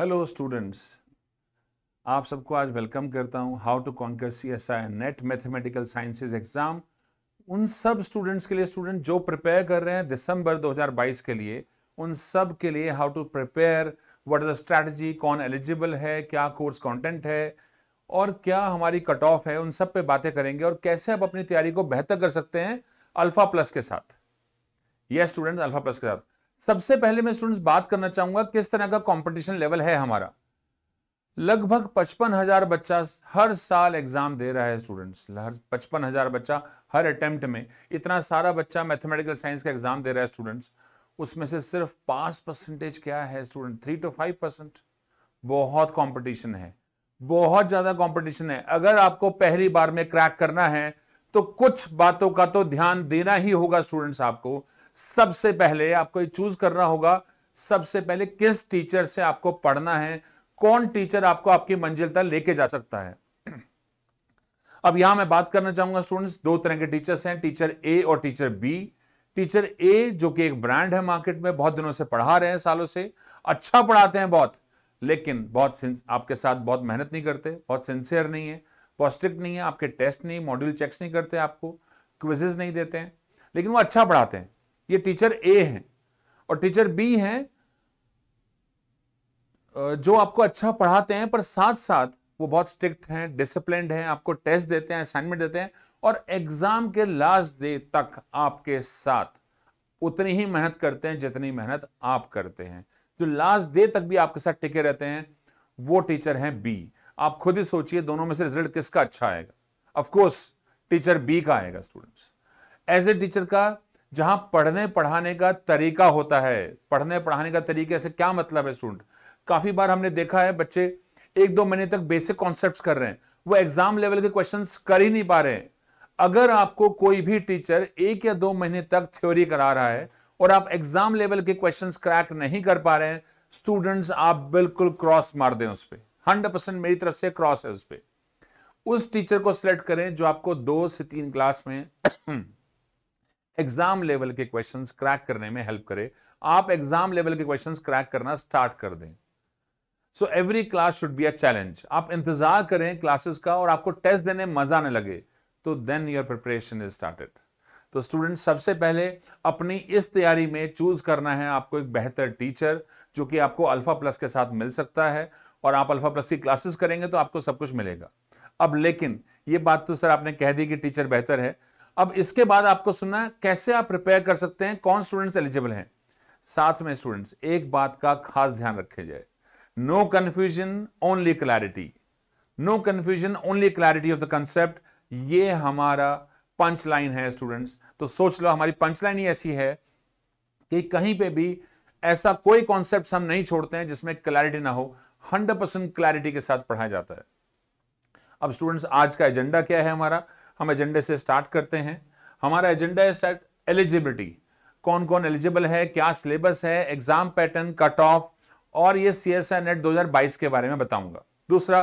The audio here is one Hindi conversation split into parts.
हेलो स्टूडेंट्स आप सबको आज वेलकम करता हूं how to conquer C S I NET mathematical sciences exam उन सब स्टूडेंट्स के लिए स्टूडेंट जो प्रिपेयर कर रहे हैं दिसंबर 2022 के लिए उन सब के लिए how to prepare what is the strategy कौन एलिजिबल है क्या कोर्स कंटेंट है और क्या हमारी कट ऑफ है उन सब पे बातें करेंगे और कैसे आप अपनी तैयारी को बेहतर कर सकते हैं अल्फा प्लस के साथ यस स्टूडेंट अल्फा प्लस के साथ सबसे पहले मैं स्टूडेंट्स बात करना चाहूंगा किस तरह का कंपटीशन लेवल है हमारा लगभग पचपन हजार बच्चा हर साल एग्जाम दे रहा है स्टूडेंट्स हर पचपन हजार बच्चा हर अटेम्प्ट में इतना सारा बच्चा मैथमेटिकल साइंस का एग्जाम दे रहा है स्टूडेंट्स उसमें से सिर्फ पास परसेंटेज क्या है student three two five percent बहुत कंपटीशन है बहुत ज्यादा कंपटीशन है अगर आपको पहली बार में क्रैक करना है तो कुछ बातों का तो ध्यान देना ही होगा स्टूडेंट्स आपको सबसे पहले आपको चूज करना होगा सबसे पहले किस टीचर से आपको पढ़ना है कौन टीचर आपको आपकी मंजिल तक लेके जा सकता है अब यहां मैं बात करना चाहूंगा स्टूडेंट्स दो तरह के टीचर्स हैं टीचर ए और टीचर बी टीचर ए जो कि एक ब्रांड है मार्केट में बहुत दिनों से पढ़ा रहे हैं सालों से अच्छा पढ़ाते हैं बहुत लेकिन बहुत आपके साथ बहुत मेहनत नहीं करते बहुत सिंसियर नहीं है पॉस्टिक नहीं है आपके टेस्ट नहीं मॉड्यूल चेक्स नहीं करते आपको क्विजेज नहीं देते हैं लेकिन वो अच्छा पढ़ाते हैं ये टीचर ए हैं और टीचर बी हैं जो आपको अच्छा पढ़ाते हैं पर साथ साथ वो बहुत स्ट्रिक्ट हैं डिसिप्लिन हैं आपको टेस्ट देते हैं असाइनमेंट देते हैं और एग्जाम के लास्ट डे तक आपके साथ उतनी ही मेहनत करते हैं जितनी मेहनत आप करते हैं जो लास्ट डे तक भी आपके साथ टिके रहते हैं वो टीचर हैं बी आप खुद ही सोचिए दोनों में से रिजल्ट किसका अच्छा आएगा ऑफकोर्स टीचर बी का आएगा स्टूडेंट्स एज ए टीचर का जहां पढ़ने पढ़ाने का तरीका होता है पढ़ने पढ़ाने का तरीके से क्या मतलब है स्टूडेंट काफी बार हमने देखा है बच्चे एक दो महीने तक बेसिक कॉन्सेप्ट कर रहे हैं वो एग्जाम लेवल के क्वेश्चन कर ही नहीं पा रहे हैं अगर आपको कोई भी टीचर एक या दो महीने तक थ्योरी करा रहा है और आप एग्जाम लेवल के क्वेश्चन क्रैक नहीं कर पा रहे हैं स्टूडेंट्स आप बिल्कुल क्रॉस मार दें उस पर हंड्रेड परसेंट मेरी तरफ से क्रॉस है उस पर उस टीचर को सिलेक्ट करें जो आपको दो से तीन क्लास में एग्जाम लेवल के क्वेश्चन क्रैक करने में हेल्प करे आप एग्जाम लेवल के क्वेश्चन क्रैक करना स्टार्ट कर दें so every class should be a challenge आप इंतजार करें क्लासेस का और आपको टेस्ट देने मजा आने लगे तो then your preparation is started तो स्टूडेंट सबसे पहले अपनी इस तैयारी में चूज करना है आपको एक बेहतर टीचर जो कि आपको अल्फा प्लस के साथ मिल सकता है और आप अल्फा प्लस की क्लासेस करेंगे तो आपको सब कुछ मिलेगा अब लेकिन ये बात तो सर आपने कह दी कि टीचर बेहतर है अब इसके बाद आपको सुनना है कैसे आप प्रिपेयर कर सकते हैं कौन स्टूडेंट्स एलिजिबल हैं साथ में स्टूडेंट्स एक बात का खास ध्यान रखे जाए no confusion only clarity no confusion only clarity of the concept ये हमारा पंच लाइन है स्टूडेंट्स तो सोच लो हमारी पंच लाइन ही ऐसी है कि कहीं पे भी ऐसा कोई कॉन्सेप्ट हम नहीं छोड़ते हैं जिसमें क्लैरिटी ना हो हंड्रेड परसेंट क्लैरिटी के साथ पढ़ाया जाता है अब स्टूडेंट्स आज का एजेंडा क्या है हमारा हम एजेंडे से स्टार्ट करते हैं हमारा एजेंडा है स्टार्ट एलिजिबिलिटी कौन कौन एलिजिबल है क्या सिलेबस है एग्जाम पैटर्न कट ऑफ और ये सी एस आई नेट दो हजार बाईस के बारे में बताऊंगा दूसरा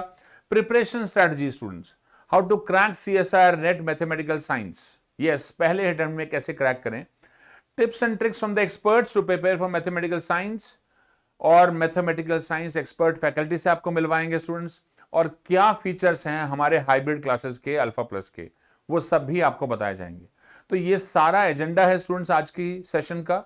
preparation strategy students how to crack C S I NET mathematical science yes पहले अटेम्प्ट में कैसे क्रैक करें tips and tricks from the experts to prepare for mathematical science और मैथमेटिकल साइंस एक्सपर्ट फैकल्टी से आपको मिलवाएंगे स्टूडेंट्स और क्या फीचर्स हैं हमारे हाइब्रिड क्लासेस के अल्फा प्लस के वो सब भी आपको बताए जाएंगे तो ये सारा एजेंडा है स्टूडेंट्स आज की सेशन का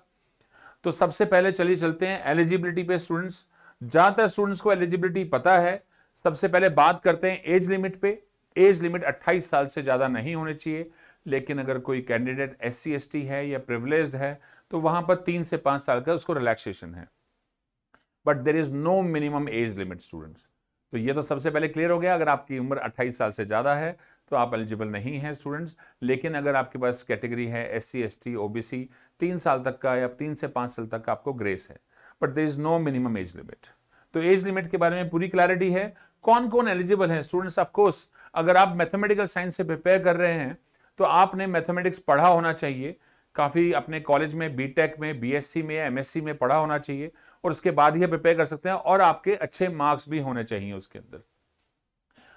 तो सबसे पहले चलिए चलते हैं एलिजिबिलिटी पे स्टूडेंट्स जहां तक स्टूडेंट्स को एलिजिबिलिटी पता है सबसे पहले बात करते हैं एज लिमिट पे एज लिमिट 28 साल से ज़्यादा नहीं होने चाहिए लेकिन अगर कोई कैंडिडेट एस सी है या प्रिवलेज है तो वहां पर तीन से पांच साल का उसको रिलैक्सेशन है but there is no minimum age limit students तो ये तो सबसे पहले क्लियर हो गया अगर आपकी उम्र 28 साल से ज़्यादा है तो आप एलिजिबल नहीं हैं स्टूडेंट्स लेकिन अगर आपके पास कैटेगरी है S C S T O B C तीन साल तक का या तीन से पाँच साल तक का आपको ग्रेस है but there is no minimum age limit तो एज लिमिट के बारे में पूरी क्लैरिटी है कौन कौन एलिजिबल है स्टूडेंट्स ऑफकोर्स अगर आप मैथमेटिकल साइंस से प्रिपेयर कर रहे हैं तो आपने मैथमेटिक्स पढ़ा होना चाहिए काफ़ी अपने कॉलेज में बीटेक में बीएससी में एमएससी में पढ़ा होना चाहिए और उसके बाद ही प्रिपेयर कर सकते हैं और आपके अच्छे मार्क्स भी होने चाहिए उसके अंदर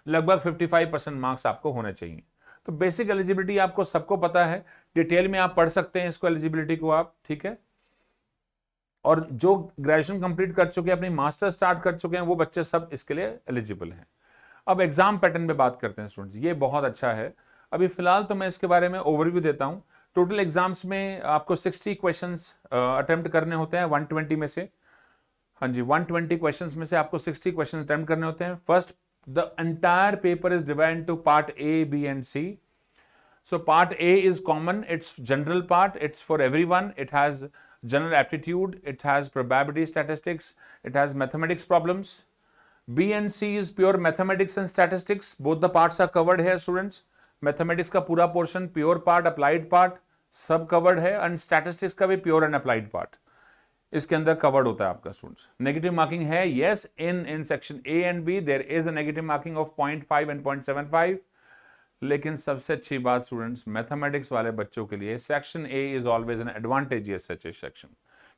लगभग 55 परसेंट मार्क्स आपको होने चाहिए तो बेसिक एलिजिबिलिटी आपको सबको पता है डिटेल में आप पढ़ सकते हैं इसको एलिजिबिलिटी को आप ठीक है और जो ग्रेजुएशन कंप्लीट कर चुके हैं अपनी मास्टर स्टार्ट कर चुके हैं वो बच्चे सब इसके लिए एलिजिबल हैं अब एग्जाम पैटर्न पे बात करते हैं स्टूडेंट्स ये बहुत अच्छा है अभी फिलहाल तो मैं इसके बारे में ओवरव्यू देता हूँ टोटल एग्जाम्स में आपको 60 क्वेश्चंस अटेम्प्ट करने होते हैं 120 में से हाँ जी 120 क्वेश्चंस में से आपको 60 क्वेश्चन अटेम्प्ट करने होते हैं first the entire paper is divided into part A, B and C. So part A is common, it's general part, it's for everyone, it has general aptitude, it has probability statistics, it has mathematics problems. B and C is pure mathematics and statistics, both the parts are covered here students. Mathematics ka pura portion pure part, applied part, sub covered hai. and statistics ka bhi pure and applied part. इसके अंदर कवर्ड होता है आपका स्टूडेंट्स नेगेटिव मार्किंग है yes in in section A and B there is negative marking of point five and point seven five लेकिन सबसे अच्छी बात स्टूडेंट्स मैथमेटिक्स वाले बच्चों के लिए section A is always an advantage section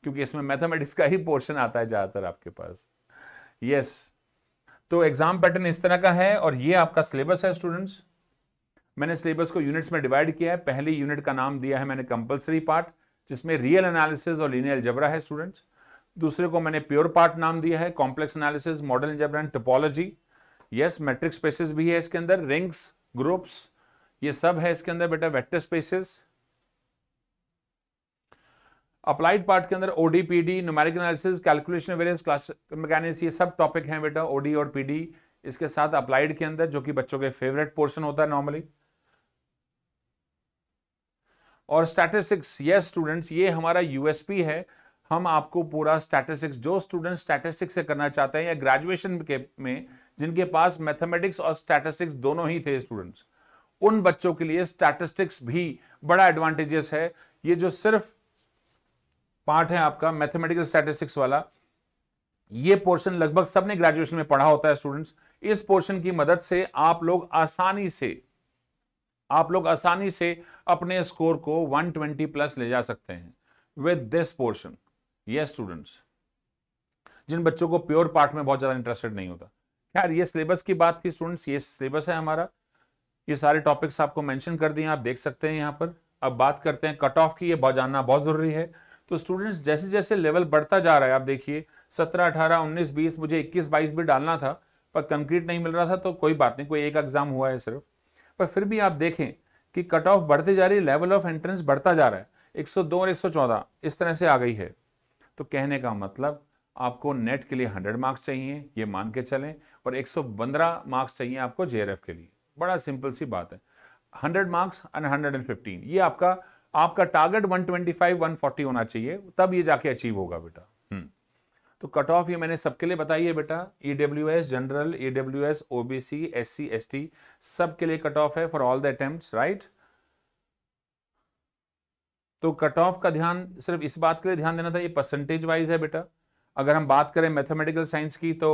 क्योंकि इसमें मैथमेटिक्स का ही पोर्शन आता है ज़्यादातर आपके पास यस yes. तो एग्जाम पैटर्न इस तरह का है और ये आपका सिलेबस है स्टूडेंट्स मैंने सिलेबस को यूनिट्स में डिवाइड किया है पहली यूनिट का नाम दिया है मैंने कंपलसरी पार्ट जिसमें रियल एनालिसिस और लीनियर जबरा है स्टूडेंट्स दूसरे को मैंने प्योर पार्ट नाम दिया है complex analysis modern algebra and topology yes metric spaces भी है इसके अंदर रिंग्स ग्रुप्स ये सब है इसके अंदर बेटा वेक्टर स्पेसिस अप्लाइड पार्ट के अंदर ODE PDE numeric analysis calculation various class mechanics ये सब टॉपिक हैं बेटा ओडी और पीडी इसके साथ अप्लाइड के अंदर जो कि बच्चों के फेवरेट पोर्शन होता है नॉर्मली और स्टैटिस्टिक्स ये स्टूडेंट्स ये हमारा यूएसपी है हम आपको पूरा स्टैटिस्टिक्स जो स्टूडेंट स्टैटिस्टिक्स से करना चाहते हैं या ग्रेजुएशन के में जिनके पास मैथमेटिक्स और स्टैटिस्टिक्स दोनों ही थे स्टूडेंट्स उन बच्चों के लिए स्टैटिस्टिक्स भी बड़ा एडवांटेजेस है ये जो सिर्फ पार्ट है आपका मैथमेटिकल स्टैटिस्टिक्स वाला ये पोर्शन लगभग सबने ग्रेजुएशन में पढ़ा होता है स्टूडेंट्स इस पोर्शन की मदद से आप लोग आसानी से आप लोग आसानी से अपने स्कोर को 120 प्लस ले जा सकते हैं विद दिस पोर्शन ये स्टूडेंट्स जिन बच्चों को प्योर पार्ट में बहुत ज़्यादा इंटरेस्टेड नहीं होता खैर ये सिलेबस की बात थी स्टूडेंट्स ये सिलेबस है हमारा ये सारे टॉपिक्स आपको मेंशन कर दिए आप देख सकते हैं यहाँ पर अब बात करते हैं कट ऑफ की ये बहुत जानना बहुत ज़रूरी है तो स्टूडेंट्स जैसे जैसे लेवल बढ़ता जा रहा है आप देखिए सत्रह अठारह उन्नीस बीस मुझे इक्कीस बाईस भी डालना था पर कंक्रीट नहीं मिल रहा था तो कोई बात नहीं कोई एक एग्जाम हुआ है सिर्फ पर फिर भी आप देखें कि कट ऑफ बढ़ते जा रही लेवल ऑफ एंट्रेंस बढ़ता जा रहा है 102 और 114 इस तरह से आ गई है तो कहने का मतलब आपको नेट के लिए 100 मार्क्स चाहिए ये मान के चलें और 115 मार्क्स चाहिए आपको जे के लिए बड़ा सिंपल सी बात है 100 मार्क्स एंड 115 ये आपका आपका टारगेट 125 140 होना चाहिए तब ये जाके अचीव होगा बेटा तो कट ऑफ ये मैंने सबके लिए बताई है बेटा E W S general E W S O B C S C S T सबके लिए कट ऑफ है for all the attempt right तो कट ऑफ का ध्यान सिर्फ इस बात के लिए ध्यान देना था ये परसेंटेज वाइज है बेटा अगर हम बात करें मैथमेटिकल साइंस की तो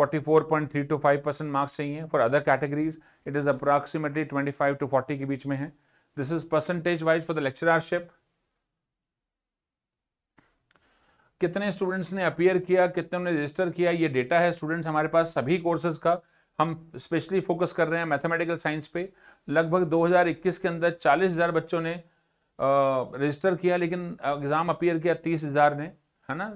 44.3 टू 5 परसेंट मार्क्स चाहिए for other categories it is approximately 25 to 40 के बीच में है this is percentage wise for the lectureship कितने स्टूडेंट्स ने अपियर किया कितने ने रजिस्टर किया ये डेटा है स्टूडेंट्स हमारे पास सभी कोर्सेज का हम स्पेशली फोकस कर रहे हैं मैथमेटिकल साइंस पे लगभग 2021 के अंदर 40,000 बच्चों ने रजिस्टर किया लेकिन एग्ज़ाम अपियर किया 30,000 ने है ना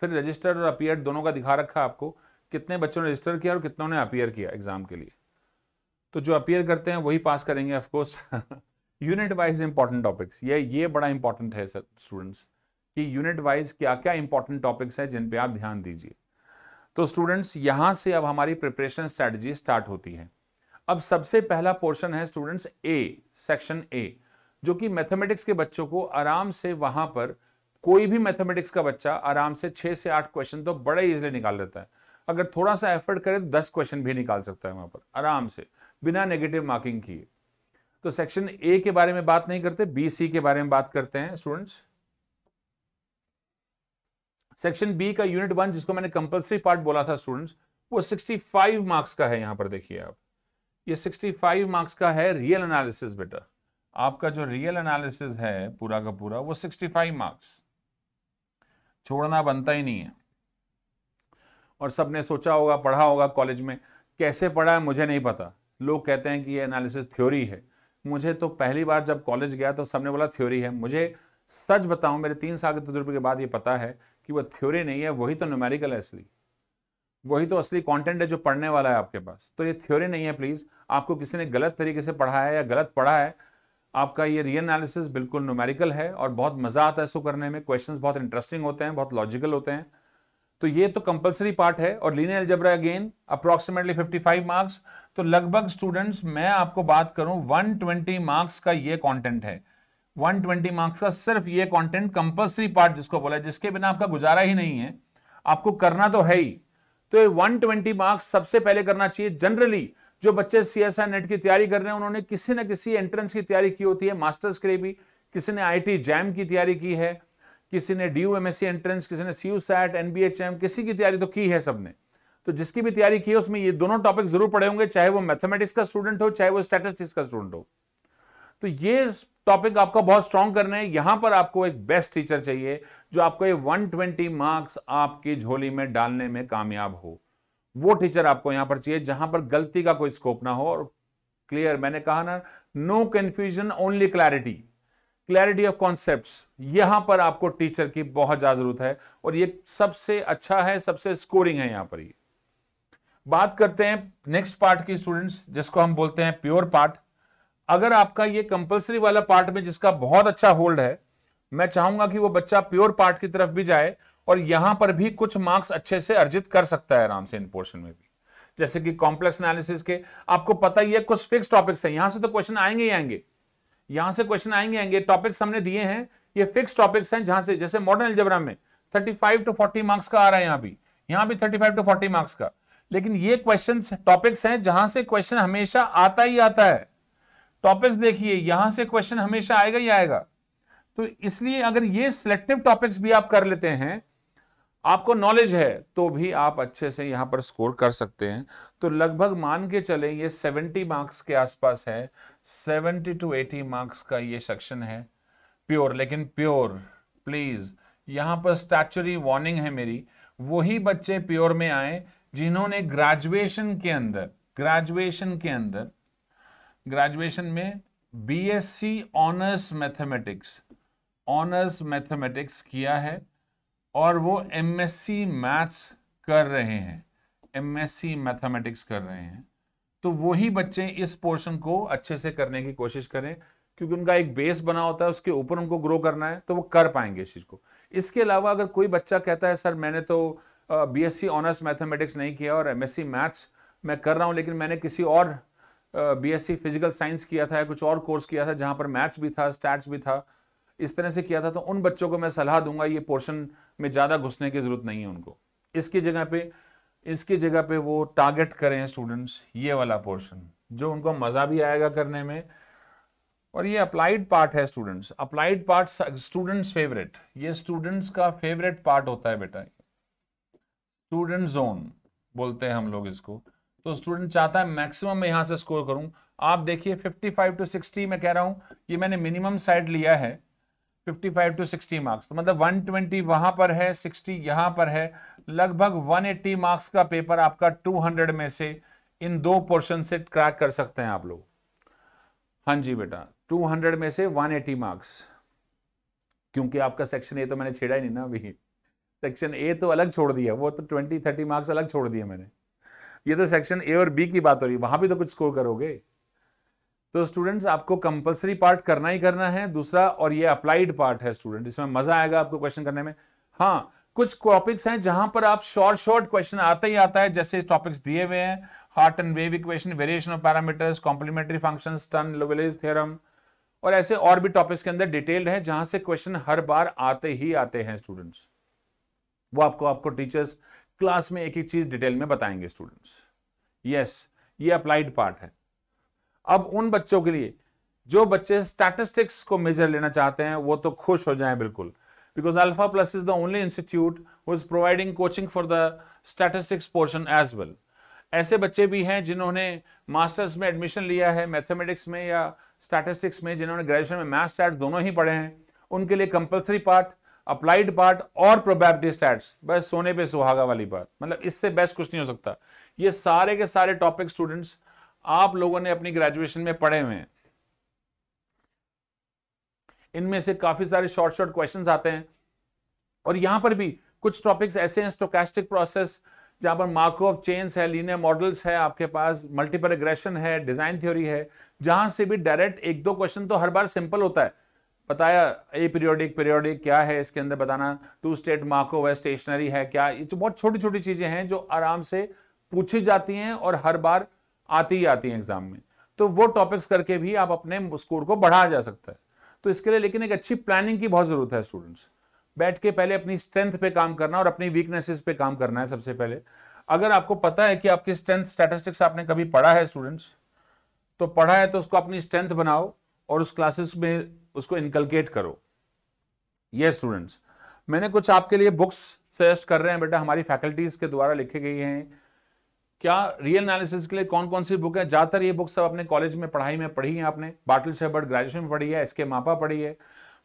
फिर रजिस्टर और अपियर दोनों का दिखा रखा आपको कितने बच्चों ने रजिस्टर किया और कितनों ने अपियर किया एग्ज़ाम के लिए तो जो अपियर करते हैं वही पास करेंगे of course unit wise important topics ये ये बड़ा इंपॉर्टेंट है सर स्टूडेंट्स कि यूनिट वाइज क्या क्या इंपॉर्टेंट टॉपिक्स हैं जिन पे आप ध्यान दीजिए तो स्टूडेंट्स यहां से अब हमारी प्रिपरेशन स्ट्रेटजी स्टार्ट होती है अब सबसे पहला पोर्शन है स्टूडेंट्स ए सेक्शन ए जो कि मैथमेटिक्स के बच्चों को आराम से वहां पर कोई भी मैथमेटिक्स का बच्चा आराम से छह से आठ क्वेश्चन तो बड़े इजिली निकाल लेता है अगर थोड़ा सा एफर्ट करे तो दस क्वेश्चन भी निकाल सकता है वहां पर आराम से बिना नेगेटिव मार्किंग किए तो सेक्शन ए के बारे में बात नहीं करते बी सी के बारे में बात करते हैं स्टूडेंट्स सेक्शन बी का यूनिट वन जिसको मैंने कंपल्सरी पार्ट बोला था स्टूडेंट्स वो 65 मार्क्स का है यहां पर देखिए आप ये 65 मार्क्स का है रियल एनालिसिस बेटा आपका जो रियल एनालिसिस है पूरा का पूरा वो 65 मार्क्स छोड़ना बनता ही नहीं है और सबने सोचा होगा पढ़ा होगा कॉलेज में कैसे पढ़ा है मुझे नहीं पता लोग कहते हैं कि ये एनालिसिस थ्योरी है मुझे तो पहली बार जब कॉलेज गया तो सबने बोला थ्योरी है मुझे सच बताऊं मेरे तीन साल के तजुर्बे के बाद ये पता है कि वो थ्योरी नहीं है वही तो न्यूमेरिकल है असली वही तो असली कंटेंट है जो पढ़ने वाला है आपके पास तो ये थ्योरी नहीं है प्लीज़ आपको किसी ने गलत तरीके से पढ़ा है या गलत पढ़ा है आपका ये रियल एनालिसिस बिल्कुल न्यूमेरिकल है और बहुत मज़ा आता है इसको करने में क्वेश्चन बहुत इंटरेस्टिंग होते हैं बहुत लॉजिकल होते हैं तो ये तो कंपल्सरी पार्ट है और linear algebra again fifty 55 marks तो लगभग स्टूडेंट्स मैं आपको बात करूं 120 मार्क्स का ये कंटेंट है 120 मार्क्स का सिर्फ ये कंटेंट कंपल्सरी पार्ट जिसको बोला जिसके बिना आपका गुजारा ही नहीं है आपको करना तो है ही तो ये 120 मार्क्स सबसे पहले करना चाहिए जनरली जो बच्चे सीएसआर नेट की तैयारी कर रहे हैं उन्होंने किसी ना किसी एंट्रेंस की तैयारी की होती है मास्टर्स के लिए भी किसी ने आई जैम की तैयारी की है किसी ने डी यू एंट्रेंस किसी ने सी यू सैट किसी की तैयारी तो की है सबने तो जिसकी भी तैयारी की है उसमें ये दोनों टॉपिक जरूर पढ़े होंगे चाहे वो मैथमेटिक्स का स्टूडेंट हो चाहे वो स्टेटिस्टिक्स का स्टूडेंट हो तो ये टॉपिक आपका बहुत स्ट्रांग करना है यहां पर आपको एक बेस्ट टीचर चाहिए जो आपको ये 120 मार्क्स आपकी झोली में डालने में कामयाब हो वो टीचर आपको यहां पर चाहिए जहां पर गलती का कोई स्कोप ना हो और क्लियर मैंने कहा ना no confusion only clarity clarity of concept यहां पर आपको टीचर की बहुत ज्यादा जरूरत है और ये सबसे अच्छा है सबसे स्कोरिंग है यहां पर ये बात करते हैं नेक्स्ट पार्ट की स्टूडेंट्स जिसको हम बोलते हैं प्योर पार्ट अगर आपका ये कंपलसरी वाला पार्ट में जिसका बहुत अच्छा होल्ड है मैं चाहूंगा कि वो बच्चा प्योर पार्ट की तरफ भी जाए और यहां पर भी कुछ मार्क्स अच्छे से अर्जित कर सकता है आराम से इन पोर्शन में भी जैसे कि कॉम्प्लेक्स एनालिसिस के आपको पता ही है कुछ फिक्स टॉपिक्स है यहां से तो क्वेश्चन आएंगे ही आएंगे यहां से क्वेश्चन आएंगे आएंगे टॉपिक्स हमने दिए हैं ये फिक्स टॉपिक्स हैं जहां से जैसे मॉडर्न एल्जेब्रा में फाइव टू फोर्टी मार्क्स का आ रहा है यहां भी यहां भी 35 टू फोर्टी मार्क्स का लेकिन ये क्वेश्चन टॉपिक्स हैं जहां से क्वेश्चन हमेशा आता ही आता है टॉपिक्स देखिए यहां से क्वेश्चन हमेशा आएगा ही आएगा तो इसलिए अगर ये सिलेक्टिव टॉपिक्स भी आप कर लेते हैं आपको नॉलेज है तो भी आप अच्छे से यहाँ पर स्कोर कर सकते हैं तो लगभग मान के चले ये 70 मार्क्स के आसपास है 70 टू 80 मार्क्स का ये सेक्शन है प्योर लेकिन प्योर प्लीज यहां पर स्टैचुरी वार्निंग है मेरी वही बच्चे प्योर में आए जिन्होंने ग्रेजुएशन के अंदर ग्रेजुएशन के अंदर ग्रेजुएशन में BSc honours mathematics honours mathematics किया है और वो एमएससी मैथ्स कर रहे हैं एमएससी मैथमेटिक्स कर रहे हैं तो वही बच्चे इस पोर्शन को अच्छे से करने की कोशिश करें क्योंकि उनका एक बेस बना होता है उसके ऊपर उनको ग्रो करना है तो वो कर पाएंगे इस चीज़ को इसके अलावा अगर कोई बच्चा कहता है सर मैंने तो बीएससी ऑनर्स मैथमेटिक्स नहीं किया और एमएससी मैथ्स मैं कर रहा हूँ लेकिन मैंने किसी और बीएससी फिजिकल साइंस किया था या कुछ और कोर्स किया था जहां पर मैथ्स भी था स्टैट्स भी था इस तरह से किया था तो उन बच्चों को मैं सलाह दूंगा ये पोर्शन में ज़्यादा घुसने की ज़रूरत नहीं है उनको इसकी जगह पे इसकी जगह पे वो टारगेट करें स्टूडेंट्स ये वाला पोर्शन जो उनको मज़ा भी आएगा करने में और ये अप्लाइड पार्ट है students applied part students favourite ये स्टूडेंट्स का फेवरेट पार्ट होता है बेटा स्टूडेंट जोन बोलते हैं हम लोग इसको तो स्टूडेंट चाहता है मैक्सिमम मैं यहां से स्कोर करूं आप देखिए 55 टू 60 में कह रहा हूँ ये मैंने मिनिमम साइड लिया है 55 टू 60 मार्क्स तो मतलब 120 वहां पर है 60 यहां पर है लगभग 180 मार्क्स का पेपर आपका 200 में से इन दो पोर्शन से क्रैक कर सकते हैं आप लोग हाँ जी बेटा 200 में से 180 मार्क्स क्योंकि आपका सेक्शन ए तो मैंने छेड़ा ही नहीं ना अभी सेक्शन ए तो अलग छोड़ दिया वो तो ट्वेंटी थर्टी मार्क्स अलग छोड़ दिया मैंने ये तो सेक्शन ए और बी की बात हो रही है वहां भी तो कुछ स्कोर करोगे तो स्टूडेंट्स आपको कंपलसरी पार्ट करना ही करना है दूसरा और ये अप्लाइड पार्ट है स्टूडेंट इसमें मजा आएगा आपको क्वेश्चन करने में हाँ कुछ टॉपिक्स हैं जहां पर आप शॉर्ट शॉर्ट क्वेश्चन आता ही आता है जैसे टॉपिक्स दिए हुए हैं heat and wave equation variation of parameters complementary function टन लोवेलेज थ्योरम और ऐसे और भी टॉपिक्स के अंदर डिटेल्ड है जहां से क्वेश्चन हर बार आते ही आते हैं स्टूडेंट्स वो आपको आपको टीचर्स क्लास में एक एक चीज डिटेल में बताएंगे स्टूडेंट्स यस ये अप्लाइड पार्ट है अब उन बच्चों के लिए जो बच्चे स्टैटिस्टिक्स को मेजर लेना चाहते हैं वो तो खुश हो जाए बिल्कुल because alpha plus is the only institute who is providing coaching for the statistics portion as well ऐसे बच्चे भी हैं जिन्होंने मास्टर्स में एडमिशन लिया है मैथमेटिक्स में या स्टैटिस्टिक्स में जिन्होंने ग्रेजुएशन में मैथ्स स्टैट्स दोनों ही पढ़े हैं उनके लिए कंपलसरी पार्ट अप्लाइड पार्ट और प्रोबेबिलिटी स्टैट्स बस सोने पे सुहागा वाली बात मतलब इससे बेस्ट कुछ नहीं हो सकता ये सारे के सारे टॉपिक स्टूडेंट्स आप लोगों ने अपनी ग्रेजुएशन में पढ़े हुए हैं इनमें से काफी सारे शॉर्ट शॉर्ट क्वेश्चन आते हैं और यहां पर भी कुछ टॉपिक्स ऐसे हैं स्टोकैस्टिक प्रोसेस जहां पर ऑफ चेन्स है लीनियर मॉडल्स है आपके पास मल्टीपल एग्रेशन है डिजाइन थ्योरी है जहां से भी डायरेक्ट एक दो क्वेश्चन तो हर बार सिंपल होता है बताया ए पीरियोडिक पीरियोडिक क्या है इसके अंदर बताना टू स्टेट मार्को है स्टेशनरी है क्या ये तो बहुत छोटी छोटी चीज़ें हैं जो आराम से पूछी जाती हैं और हर बार आती ही आती हैं एग्जाम में तो वो टॉपिक्स करके भी आप अपने स्कोर को बढ़ाया जा सकता है तो इसके लिए लेकिन एक अच्छी प्लानिंग की बहुत ज़रूरत है स्टूडेंट्स बैठ के पहले अपनी स्ट्रेंथ पे काम करना और अपनी वीकनेसेस पे काम करना है सबसे पहले अगर आपको पता है कि आपकी स्ट्रेंथ स्टैटिस्टिक्स आपने कभी पढ़ा है स्टूडेंट्स तो पढ़ा है तो उसको अपनी स्ट्रेंथ बनाओ और उस क्लासेस में उसको इनकलकेट करो ये स्टूडेंट्स मैंने कुछ आपके लिए बुक्स सजेस्ट कर रहे हैं बेटा हमारी फैकल्टीज के द्वारा लिखी गई हैं क्या रियल एनालिसिस के लिए कौन कौन सी बुक है ज्यादातर ये बुक्स सब अपने कॉलेज में पढ़ाई में पढ़ी है आपने बाटल शेबर्ड ग्रेजुएशन में पढ़ी है एस मापा पढ़ी है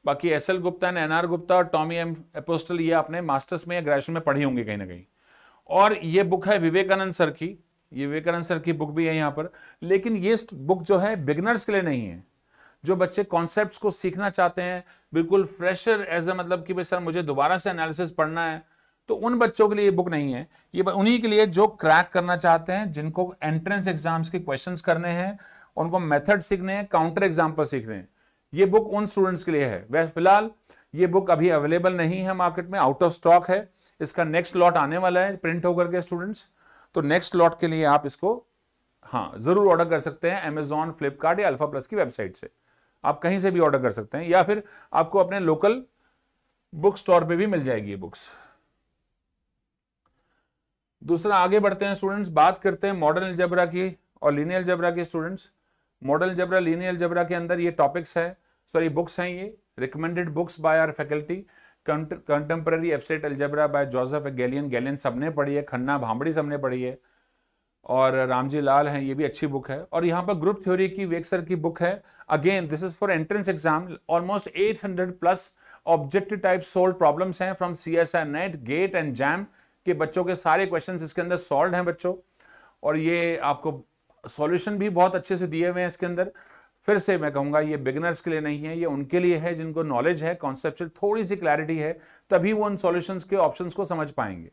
बाकी S L Gupta N R Gupta और टॉमी एम एपोस्टल ये आपने मास्टर्स में या ग्रेजुएशन में पढ़ी होंगी कहीं ना कहीं और ये बुक है विवेकानंद सर की ये विवेकानंद सर की बुक भी है यहाँ पर लेकिन ये बुक जो है बिगनर्स के लिए नहीं है जो बच्चे कॉन्सेप्ट को सीखना चाहते हैं बिल्कुल फ्रेशर एज अ मतलब कि भाई सर मुझे दोबारा से एनालिसिस पढ़ना है तो उन बच्चों के लिए ये बुक नहीं है ये उन्हीं के लिए जो क्रैक करना चाहते हैं जिनको एंट्रेंस एग्जाम्स के क्वेश्चंस करने हैं उनको मेथड सीखने हैं काउंटर एग्जाम्पल सीखने हैं ये बुक उन स्टूडेंट्स के लिए है वह फिलहाल ये बुक अभी अवेलेबल नहीं है मार्केट में आउट ऑफ स्टॉक है इसका नेक्स्ट लॉट आने वाला है प्रिंट होकर के स्टूडेंट्स तो नेक्स्ट लॉट के लिए आप इसको हाँ जरूर ऑर्डर कर सकते हैं अमेजॉन फ्लिपकार्ट या अल्फा प्लस की वेबसाइट से आप कहीं से भी ऑर्डर कर सकते हैं या फिर आपको अपने लोकल बुक स्टोर पे भी मिल जाएगी ये बुक्स दूसरा आगे बढ़ते हैं स्टूडेंट्स बात करते हैं मॉडर्न जबरा की और लीनियल जबरा के students modern algebra linear algebra के अंदर ये टॉपिक्स है सॉरी बुक्स हैं ये recommended books by our faculty contemporary abstract algebra by Joseph Gallian Gallian सबने पढ़ी है खन्ना भामड़ी सबने पढ़ी है और रामजी लाल हैं ये भी अच्छी बुक है और यहाँ पर ग्रुप थ्योरी की वेक सर की बुक है again this is for entrance exam almost 800 plus objective type solve problems हैं from C S I NET GATE and JAM के बच्चों के सारे क्वेश्चंस इसके अंदर सॉल्व हैं बच्चों और ये आपको सॉल्यूशन भी बहुत अच्छे से दिए हुए हैं इसके अंदर फिर से मैं कहूँगा ये बिगनर्स के लिए नहीं है ये उनके लिए है जिनको नॉलेज है कॉन्सेप्ट थोड़ी सी क्लैरिटी है तभी वो उन सोल्यूशन के ऑप्शन को समझ पाएंगे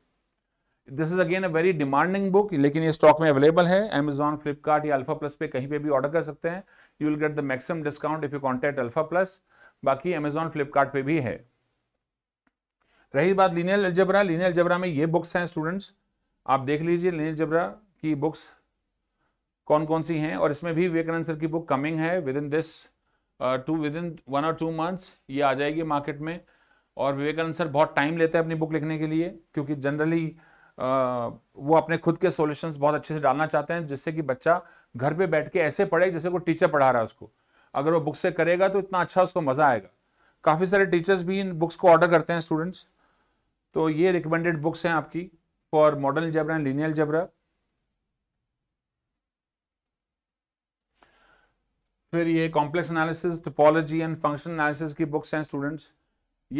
this is again a very demanding book लेकिन ये स्टॉक में अवेलेबल है अमेजॉन फ्लिपकार्ट या अल्फा प्लस पे कहीं पे भी ऑर्डर कर सकते हैं you will get the maximum discount if you contact Alpha Plus बाकी अमेजॉन फ्लिपकार्ट पे भी है रही बात लीनियल एल्जबरा लीनियल एल्जबरा में ये बुक्स हैं स्टूडेंट्स आप देख लीजिए लीनियल एल्जबरा की बुक्स कौन कौन सी हैं और इसमें भी विवेकानंद सर की बुक कमिंग है within this two within one और टू मंथ्स ये आ जाएगी मार्केट में और विवेकानंद सर बहुत टाइम लेते हैं अपनी बुक लिखने के लिए क्योंकि जनरली वो अपने खुद के सॉल्यूशंस बहुत अच्छे से डालना चाहते हैं जिससे कि बच्चा घर पे बैठ के ऐसे पढ़े जैसे वो टीचर पढ़ा रहा है उसको अगर वो बुक से करेगा तो इतना अच्छा उसको मज़ा आएगा काफ़ी सारे टीचर्स भी इन बुक्स को ऑर्डर करते हैं स्टूडेंट्स तो ये रिकमेंडेड बुक्स हैं आपकी for modern algebra and linear algebra फिर ये complex analysis topology and function analysis की बुक्स हैं स्टूडेंट्स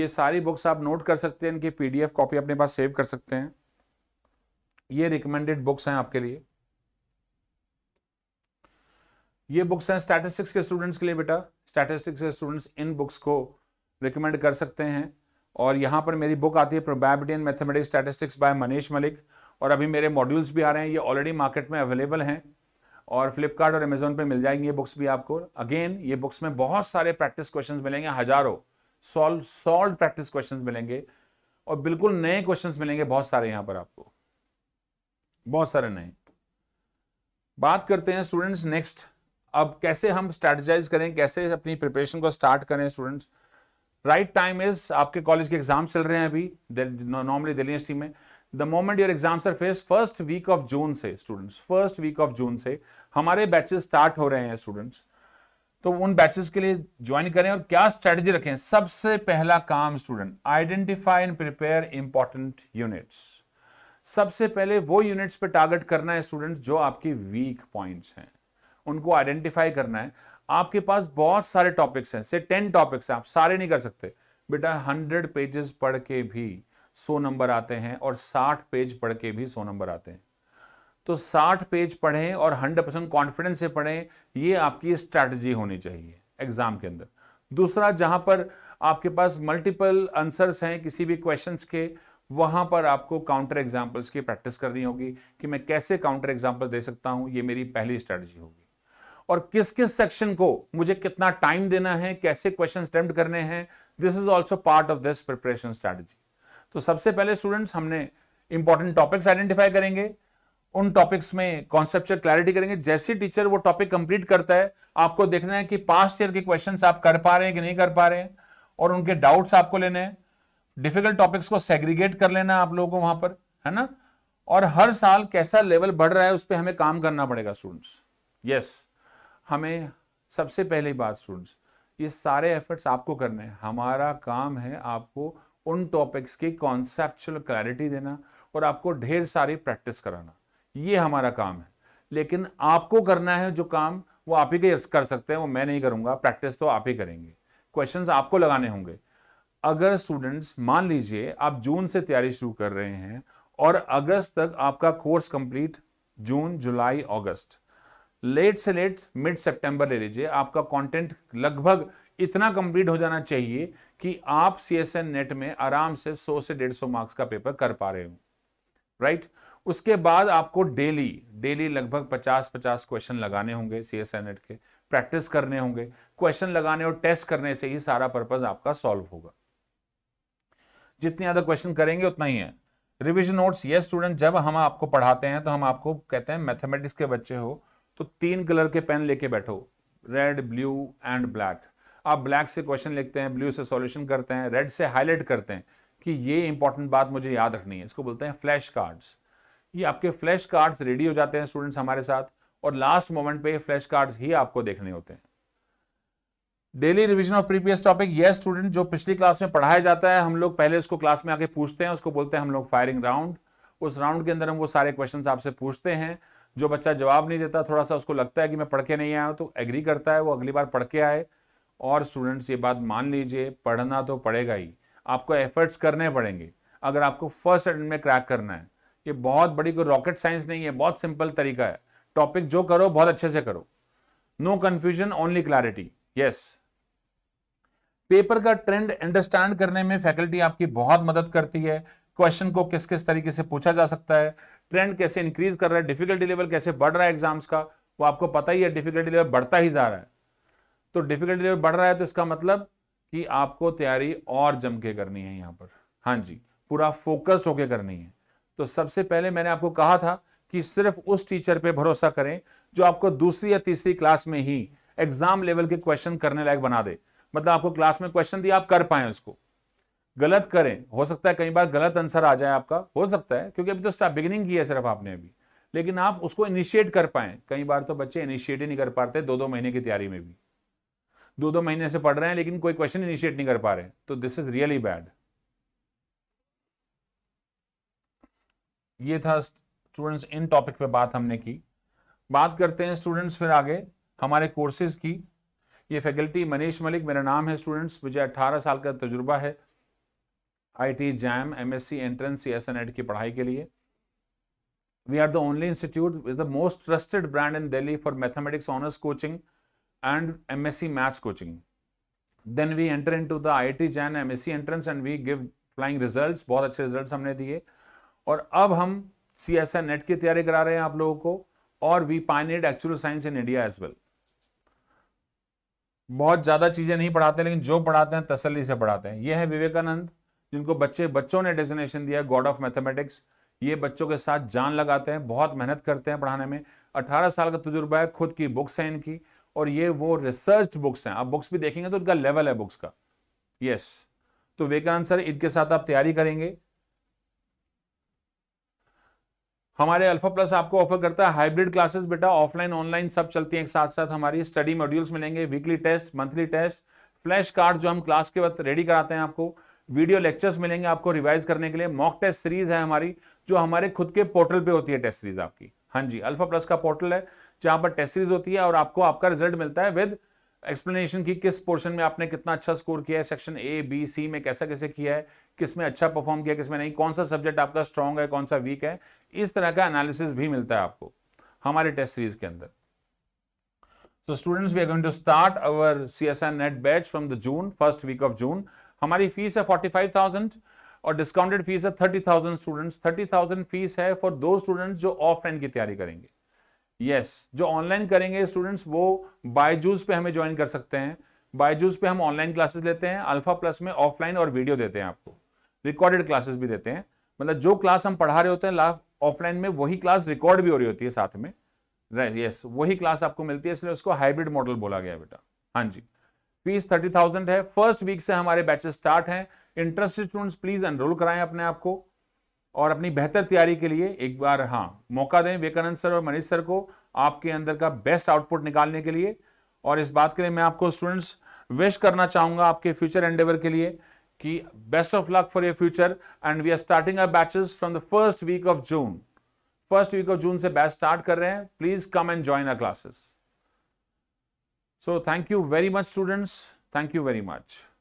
ये सारी बुक्स आप नोट कर सकते हैं इनके पीडीएफ कॉपी अपने पास सेव कर सकते हैं ये रिकमेंडेड बुक्स हैं आपके लिए ये बुक्स हैं स्टैटिस्टिक्स के स्टूडेंट्स के लिए बेटा स्टैटिस्टिक्स के स्टूडेंट्स इन बुक्स को रिकमेंड कर सकते हैं और यहां पर मेरी बुक आती है probability and mathematics statistics by Manish Malik और अभी मेरे मॉड्यूल्स भी आ रहे हैं ये ऑलरेडी मार्केट में अवेलेबल हैं और फ्लिपकार्ट और अमेजोन पे मिल जाएंगी ये बुक्स भी आपको अगेन ये बुक्स में बहुत सारे प्रैक्टिस क्वेश्चन मिलेंगे हजारों सॉल्व सॉल्व प्रैक्टिस क्वेश्चन मिलेंगे और बिल्कुल नए क्वेश्चन मिलेंगे बहुत सारे यहाँ पर आपको बहुत सारे नहीं बात करते हैं स्टूडेंट्स नेक्स्ट अब कैसे हम स्ट्रेटेजाइज करें कैसे अपनी प्रिपरेशन को स्टार्ट करें स्टूडेंट्स राइट टाइम इज आपके कॉलेज के एग्जाम चल रहे हैं अभी नॉर्मली दिल्ली एस में the moment your exams are face first week of June से students first week of June से हमारे बैचेस स्टार्ट हो रहे हैं स्टूडेंट्स तो उन बैचेस के लिए ज्वाइन करें और क्या स्ट्रेटजी रखें सबसे पहला काम student identify and prepare important units सबसे पहले वो यूनिट्स पे टारगेट करना है स्टूडेंट्स जो आपके वीक पॉइंट्स हैं उनको आइडेंटिफाई करना है आपके पास बहुत सारे टॉपिक्स हैं से टेन टॉपिक्स हैं आप सारे नहीं कर सकते बेटा हंड्रेड पेजेस पढ़ के भी सौ नंबर आते हैं और साठ पेज पढ़ के भी सौ नंबर आते हैं तो साठ पेज पढ़ें और हंड्रेड परसेंट कॉन्फिडेंस से पढ़ें ये आपकी स्ट्रैटेजी होनी चाहिए एग्जाम के अंदर दूसरा जहां पर आपके पास मल्टीपल आंसर्स हैं किसी भी क्वेश्चंस के वहां पर आपको काउंटर एग्जाम्पल्स की प्रैक्टिस करनी होगी कि मैं कैसे काउंटर एग्जाम्पल दे सकता हूं ये मेरी पहली स्ट्रेटजी होगी और किस किस सेक्शन को मुझे कितना टाइम देना है कैसे क्वेश्चन अटेम्प्ट करने हैं this is also part of this preparation strategy तो सबसे पहले स्टूडेंट्स हमने इंपॉर्टेंट टॉपिक्स आइडेंटिफाई करेंगे उन टॉपिक्स में कॉन्सेप्चुअल क्लैरिटी करेंगे जैसे टीचर वो टॉपिक कंप्लीट करता है आपको देखना है कि पास्ट ईयर के क्वेश्चंस आप कर पा रहे हैं कि नहीं कर पा रहे हैं और उनके डाउट्स आपको लेने हैं डिफिकल्ट टॉपिक्स को सेग्रीगेट कर लेना आप लोगों को वहां पर है ना और हर साल कैसा लेवल बढ़ रहा है उस पर हमें काम करना पड़ेगा स्टूडेंट्स यस yes, हमें सबसे पहली बात स्टूडेंट्स ये सारे एफर्ट्स आपको करने हैं हमारा काम है आपको उन टॉपिक्स की कॉन्सेप्चुअल क्लैरिटी देना और आपको ढेर सारी प्रैक्टिस कराना ये हमारा काम है लेकिन आपको करना है जो काम वो आप ही कर सकते हैं वो मैं नहीं करूंगा प्रैक्टिस तो आप ही करेंगे क्वेश्चंस आपको लगाने होंगे अगर स्टूडेंट्स मान लीजिए आप जून से तैयारी शुरू कर रहे हैं और अगस्त तक आपका कोर्स कंप्लीट जून जुलाई अगस्त लेट से लेट मिड सितंबर ले लीजिए आपका कंटेंट लगभग इतना कंप्लीट हो जाना चाहिए कि आप सी एस एन नेट में आराम से 100 से 150 मार्क्स का पेपर कर पा रहे हो राइट उसके बाद आपको डेली डेली लगभग 50-50 क्वेश्चन लगाने होंगे सी एस एन नेट के प्रैक्टिस करने होंगे क्वेश्चन लगाने और टेस्ट करने से ही सारा पर्पज आपका सॉल्व होगा जितने ज़्यादा क्वेश्चन करेंगे उतना ही है रिविजन नोट्स ये स्टूडेंट जब हम आपको पढ़ाते हैं तो हम आपको कहते हैं मैथमेटिक्स के बच्चे हो तो तीन कलर के पेन लेके बैठो रेड ब्लू एंड ब्लैक आप ब्लैक से क्वेश्चन लिखते हैं ब्लू से सॉल्यूशन करते हैं रेड से हाईलाइट करते हैं कि ये इंपॉर्टेंट बात मुझे याद रखनी है इसको बोलते हैं फ्लैश कार्ड्स ये आपके फ्लैश कार्ड्स रेडी हो जाते हैं स्टूडेंट्स हमारे साथ और लास्ट मोमेंट पे फ्लैश कार्ड्स ही आपको देखने होते हैं daily revision of previous topic ये स्टूडेंट जो पिछली क्लास में पढ़ाया जाता है हम लोग पहले उसको क्लास में आके पूछते हैं उसको बोलते हैं हम लोग फायरिंग राउंड उस राउंड के अंदर हम वो सारे क्वेश्चन आपसे पूछते हैं जो बच्चा जवाब नहीं देता थोड़ा सा उसको लगता है कि मैं पढ़ के नहीं आया तो एग्री करता है वो अगली बार पढ़ के आए और स्टूडेंट्स ये बात मान लीजिए पढ़ना तो पड़ेगा ही आपको एफर्ट्स करने पड़ेंगे अगर आपको फर्स्ट अटेम्प्ट में क्रैक करना है ये बहुत बड़ी कोई रॉकेट साइंस नहीं है बहुत सिंपल तरीका है टॉपिक जो करो बहुत अच्छे से करो no confusion only clarity yes paper का ट्रेंड अंडरस्टैंड करने में फैकल्टी आपकी बहुत मदद करती है क्वेश्चन को किस किस तरीके से पूछा जा सकता है ट्रेंड कैसे इंक्रीज कर रहा है डिफिकल्टी लेवल कैसे बढ़ रहा है एग्जाम्स का वो आपको पता ही है डिफिकल्टी लेवल बढ़ता ही जा रहा है तो डिफिकल्टी लेवल बढ़ रहा है तो इसका मतलब कि आपको तैयारी और जम के करनी है यहाँ पर हाँ जी पूरा फोकस्ड होके करनी है तो सबसे पहले मैंने आपको कहा था कि सिर्फ उस टीचर पे भरोसा करें जो आपको दूसरी या तीसरी क्लास में ही एग्जाम लेवल के क्वेश्चन करने लायक बना दे मतलब आपको क्लास में क्वेश्चन दिया आप कर पाए उसको गलत करें हो सकता है कई बार गलत आंसर आ जाए आपका हो सकता है क्योंकि अभी तो स्टार्ट बिगिनिंग की है सिर्फ आपने अभी लेकिन आप उसको इनिशिएट कर पाए कई बार तो बच्चे इनिशिएट ही नहीं कर पाते दो दो महीने की तैयारी में भी दो दो महीने से पढ़ रहे हैं लेकिन कोई क्वेश्चन इनिशिएट नहीं कर पा रहे तो दिस इज रियली बैड ये था स्टूडेंट्स इन टॉपिक पे बात हमने की बात करते हैं स्टूडेंट्स फिर आगे हमारे कोर्सेज की ये फैकल्टी मनीष मलिक मेरा नाम है स्टूडेंट्स मुझे 18 साल का तजुर्बा है IT JAM MSc entrance C S की पढ़ाई के लिए we are the only institute with the most trusted brand in Delhi for mathematics honours coaching and MSc maths coaching then we enter into the I T JAM M S C entrance and we give flying result बहुत अच्छे रिजल्ट हमने दिए और अब हम सी एस नेट की तैयारी करा रहे हैं आप लोगों को और we pioneered actual science in India as well बहुत ज़्यादा चीज़ें नहीं पढ़ाते लेकिन जो पढ़ाते हैं तसली से पढ़ाते हैं यह है विवेकानंद जिनको बच्चे बच्चों ने डेजिनेशन दिया गॉड ऑफ मैथमेटिक्स ये बच्चों के साथ जान लगाते हैं बहुत मेहनत करते हैं पढ़ाने में 18 साल का तजुर्बा है खुद की बुक्स हैं इनकी और ये वो रिसर्च बुक्स हैं आप बुक्स भी देखेंगे तो इनका लेवल है बुक्स का यस तो विवेकानंद सर इनके साथ आप तैयारी करेंगे हमारे अल्फा प्लस आपको ऑफर करता है हाइब्रिड क्लासेस बेटा ऑफलाइन ऑनलाइन सब चलती हैं एक साथ साथ हमारी स्टडी मॉड्यूल्स मिलेंगे weekly test monthly test flash card जो हम क्लास के वक्त रेडी कराते हैं आपको वीडियो लेक्चर्स मिलेंगे आपको रिवाइज करने के लिए मॉक टेस्ट सीरीज है हमारी जो हमारे खुद के पोर्टल पे होती है टेस्ट सीरीज आपकी हाँ जी अल्फा प्लस का पोर्टल है जहां पर टेस्ट सीरीज होती है और आपको आपका रिजल्ट मिलता है विद एक्सप्लेनेशन की किस पोर्शन में आपने कितना अच्छा स्कोर किया है सेक्शन ए बी सी में कैसा कैसे किया है किस में अच्छा परफॉर्म किया किस में नहीं कौन सा सब्जेक्ट आपका स्ट्रांग है कौन सा वीक है इस तरह का एनालिसिस भी मिलता है आपको हमारे टेस्ट सीरीज के अंदर so students we are going to start our C S N NET batch from the June first week of June हमारी फीस है फोर्टी फाइव थाउजेंड और डिस्काउंटेड फीस है thirty thousand students thirty thousand fees है फॉर दो स्टूडेंट्स जो ऑफलाइन की तैयारी करेंगे यस जो ऑनलाइन करेंगे स्टूडेंट्स वो बायजूस पे हमें ज्वाइन कर सकते हैं बायजूस पे हम ऑनलाइन क्लासेस लेते हैं अल्फा प्लस में ऑफलाइन और वीडियो देते हैं आपको रिकॉर्डेड क्लासेस भी देते हैं मतलब जो क्लास हम पढ़ा रहे होते हैं ऑफलाइन में वही क्लास रिकॉर्ड भी हो रही होती है साथ में यस वही क्लास आपको मिलती है इसलिए उसको हाइब्रिड मॉडल बोला गया बेटा हाँ जी फीस थर्टी थाउजेंड है फर्स्ट वीक से हमारे बैचेस स्टार्ट हैं इंटरेस्टेड स्टूडेंट्स प्लीज एनरोल कराएं अपने आपको और अपनी बेहतर तैयारी के लिए एक बार हाँ मौका दें विवेकानंद सर और मनीष सर को आपके अंदर का बेस्ट आउटपुट निकालने के लिए और इस बात के लिए मैं आपको स्टूडेंट्स विश करना चाहूँगा आपके फ्यूचर एंडेवर के लिए कि best of luck for your future and we are starting our batches from the first week of June first week of June से बैच स्टार्ट कर रहे हैं please come and join our classes so thank you very much students thank you very much